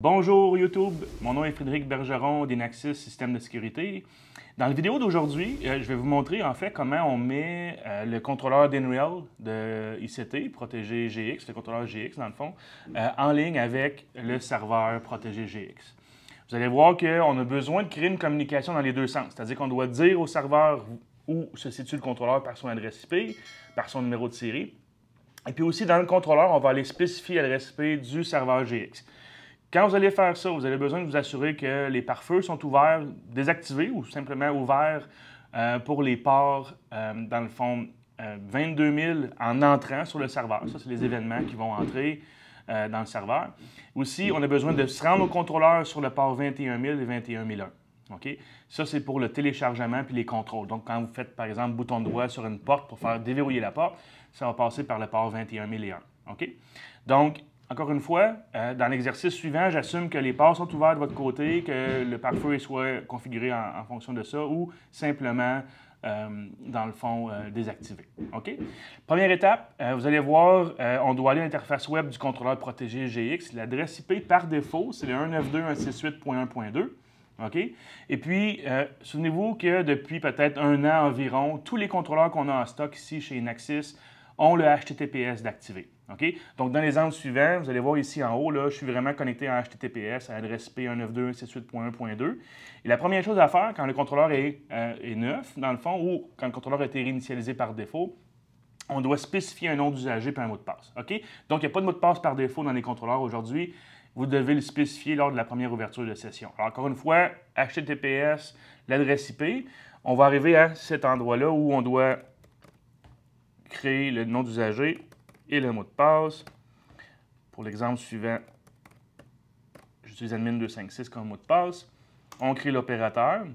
Bonjour YouTube, mon nom est Frédéric Bergeron d'Inaxis Système de sécurité. Dans la vidéo d'aujourd'hui, euh, je vais vous montrer en fait comment on met euh, le contrôleur d'Enreal de ICT, protégé GX, le contrôleur GX dans le fond, euh, en ligne avec le serveur protégé GX. Vous allez voir qu'on a besoin de créer une communication dans les deux sens, c'est-à-dire qu'on doit dire au serveur où se situe le contrôleur par son adresse IP, par son numéro de série. Et puis aussi, dans le contrôleur, on va aller spécifier l'adresse IP du serveur GX. Quand vous allez faire ça, vous avez besoin de vous assurer que les pare-feux sont ouverts, désactivés ou simplement ouverts euh, pour les ports, euh, dans le fond, 22 euh, 000 en entrant sur le serveur. Ça, c'est les événements qui vont entrer dans le serveur. Aussi, on a besoin de se rendre au contrôleur sur le port 21 000 et 21 001. OK? Ça, c'est pour le téléchargement puis les contrôles. Donc, quand vous faites, par exemple, bouton droit sur une porte pour faire déverrouiller la porte, ça va passer par le port 21 001. OK? Donc, encore une fois, euh, dans l'exercice suivant, j'assume que les ports sont ouverts de votre côté, que le pare-feu soit configuré en, fonction de ça ou simplement, euh, dans le fond, euh, désactivé. OK? Première étape, vous allez voir, on doit aller à l'interface web du contrôleur protégé GX. L'adresse IP par défaut, c'est le 192.168.1.2. OK? Et puis, souvenez-vous que depuis peut-être un an environ, tous les contrôleurs qu'on a en stock ici chez Naxis ont le HTTPS d'activer. Donc, dans les angles suivants, vous allez voir ici en haut, là, je suis vraiment connecté à HTTPS à l'adresse IP 19216812 Et la première chose à faire quand le contrôleur euh, est, neuf, dans le fond, ou quand le contrôleur a été réinitialisé par défaut, on doit spécifier un nom d'usager et un mot de passe. Donc, il n'y a pas de mot de passe par défaut dans les contrôleurs aujourd'hui. Vous devez le spécifier lors de la première ouverture de session. encore une fois, HTTPS, l'adresse IP, on va arriver à cet endroit-là où on doit créer le nom d'usager et le mot de passe. Pour l'exemple suivant, j'utilise admin256 comme mot de passe. On crée l'opérateur,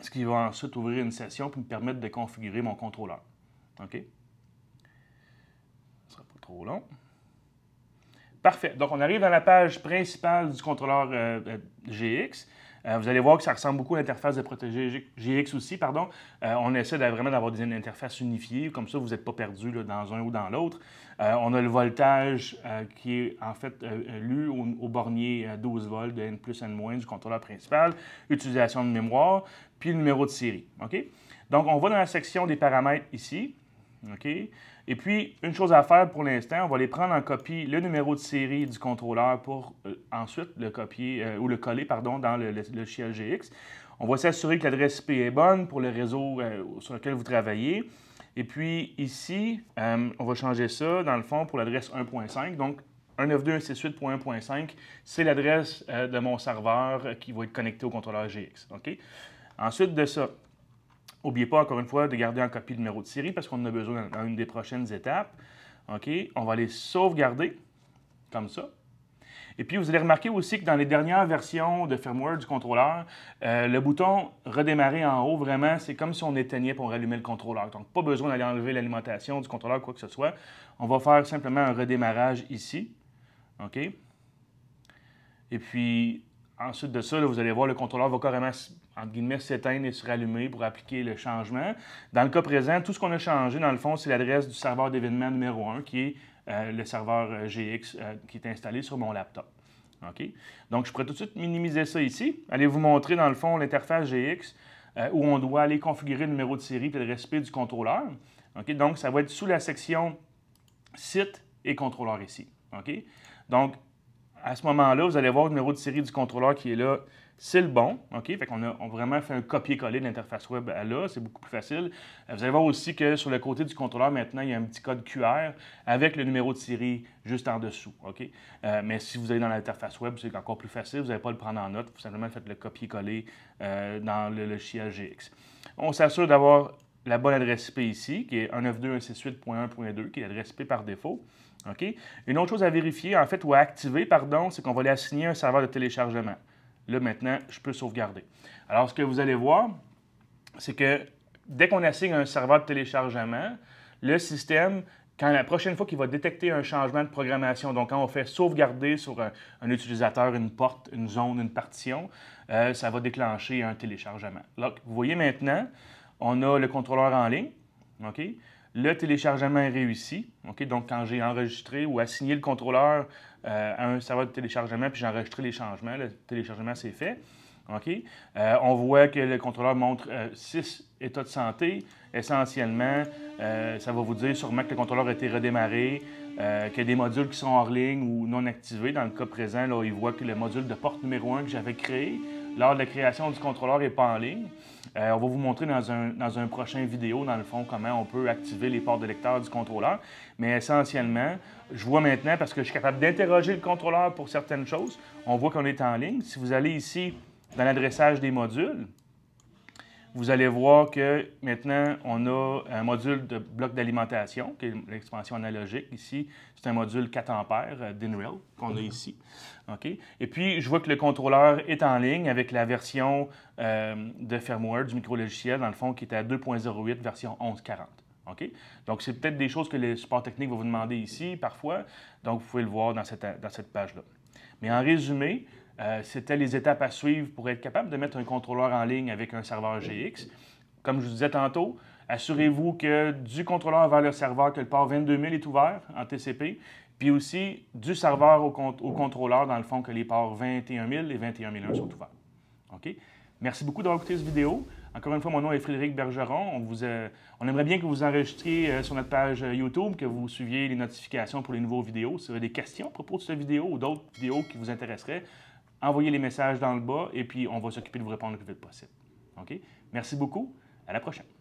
ce qui va ensuite ouvrir une session pour me permettre de configurer mon contrôleur. OK? ne sera pas trop long. Parfait. Donc, on arrive à la page principale du contrôleur euh, euh, GX. Euh, vous allez voir que ça ressemble beaucoup à l'interface de Protégé GX aussi. Pardon. Euh, on essaie vraiment d'avoir des interfaces unifiées. Comme ça, vous n'êtes pas perdu dans un ou dans l'autre. Euh, on a le voltage qui est en fait lu au, bornier 12 volts de N plus N moins du contrôleur principal, utilisation de mémoire, puis le numéro de série. Donc, on va dans la section des paramètres ici. OK? Et puis, une chose à faire pour l'instant, on va aller prendre en copie le numéro de série du contrôleur pour euh, ensuite le copier euh, ou le coller pardon, dans le, le, GX. On va s'assurer que l'adresse IP est bonne pour le réseau euh, sur lequel vous travaillez. Et puis ici, on va changer ça, dans le fond, pour l'adresse 1.5. Donc, 192.168.1.5, c'est l'adresse de mon serveur qui va être connecté au contrôleur GX. OK? Ensuite de ça, N'oubliez pas, encore une fois, de garder un copie le numéro de série parce qu'on en a besoin dans une des prochaines étapes. OK? On va les sauvegarder, comme ça. Et puis, vous allez remarquer aussi que dans les dernières versions de firmware du contrôleur, euh, le bouton redémarrer en haut, vraiment, c'est comme si on éteignait pour rallumer le contrôleur. Donc, pas besoin d'aller enlever l'alimentation du contrôleur, quoi que ce soit. On va faire simplement un redémarrage ici. OK? Et puis, ensuite de ça, vous allez voir, le contrôleur va carrément entre guillemets, s'éteindre et se rallumer pour appliquer le changement. Dans le cas présent, tout ce qu'on a changé, dans le fond, c'est l'adresse du serveur d'événement numéro 1, qui est euh, le serveur euh, GX euh, qui est installé sur mon laptop. Donc, je pourrais tout de suite minimiser ça ici. Allez vous montrer, dans le fond, l'interface GX où on doit aller configurer le numéro de série et le respect du contrôleur. Donc, ça va être sous la section site et contrôleur ici. Donc, à ce moment-là, vous allez voir le numéro de série du contrôleur qui est là, c'est le bon. OK? Fait qu'on a, vraiment fait un copier-coller de l'interface web à là, c'est beaucoup plus facile. Euh, vous allez voir aussi que sur le côté du contrôleur, maintenant, il y a un petit code QR avec le numéro de série juste en dessous. OK? Euh, mais si vous allez dans l'interface web, c'est encore plus facile, vous n'allez pas le prendre en note, vous simplement faites le copier-coller euh, dans le logiciel GX. On s'assure d'avoir la bonne adresse IP ici, qui est 192.168.1.2, qui est l'adresse IP par défaut. Une autre chose à vérifier, en fait, ou à activer, pardon, c'est qu'on va lui assigner un serveur de téléchargement. Là, maintenant, je peux sauvegarder. Alors, ce que vous allez voir, c'est que dès qu'on assigne un serveur de téléchargement, le système, quand la prochaine fois qu'il va détecter un changement de programmation, donc quand on fait sauvegarder sur un, utilisateur une porte, une zone, une partition, euh, ça va déclencher un téléchargement. Donc, vous voyez maintenant, on a le contrôleur en ligne, OK? Le téléchargement est réussi, OK? Donc, quand j'ai enregistré ou assigné le contrôleur euh, à un serveur de téléchargement, puis j'ai enregistré les changements, le téléchargement s'est fait. OK? Euh, on voit que le contrôleur montre 6 euh, six états de santé. Essentiellement, ça va vous dire sûrement que le contrôleur a été redémarré, qu'il y a des modules qui sont hors ligne ou non activés. Dans le cas présent, là, il voit que le module de porte numéro 1 que j'avais créé lors de la création du contrôleur n'est pas en ligne. Euh, on va vous montrer dans un, prochain vidéo, dans le fond, comment on peut activer les ports de lecteur du contrôleur. Mais essentiellement, je vois maintenant, parce que je suis capable d'interroger le contrôleur pour certaines choses, on voit qu'on est en ligne. Si vous allez ici dans l'adressage des modules, vous allez voir que maintenant, on a un module de bloc d'alimentation, qui est l'expansion analogique ici. C'est un module 4 ampères euh, d'InRail qu'on a ici. Ok Et puis, je vois que le contrôleur est en ligne avec la version euh, de firmware du micro-logiciel, dans le fond, qui est à 2.08, version 11.40. Ok Donc, c'est peut-être des choses que les support techniques vont vous demander ici, parfois. Donc, vous pouvez le voir dans cette, dans cette page-là. Mais en résumé, euh, c'était les étapes à suivre pour être capable de mettre un contrôleur en ligne avec un serveur GX. Comme je vous disais tantôt, assurez-vous que du contrôleur vers le serveur, que le port 22000 est ouvert en TCP, puis aussi du serveur au, contrôleur, dans le fond, que les ports 21000 et 21001 sont ouverts. OK? Merci beaucoup d'avoir écouté cette vidéo. Encore une fois, mon nom est Frédéric Bergeron. On, vous, euh, on aimerait bien que vous vous enregistriez euh, sur notre page YouTube, que vous suiviez les notifications pour les nouveaux vidéos. Si vous avez des questions à propos de cette vidéo ou d'autres vidéos qui vous intéresseraient, envoyez les messages dans le bas et puis on va s'occuper de vous répondre le plus vite possible. OK? Merci beaucoup. À la prochaine.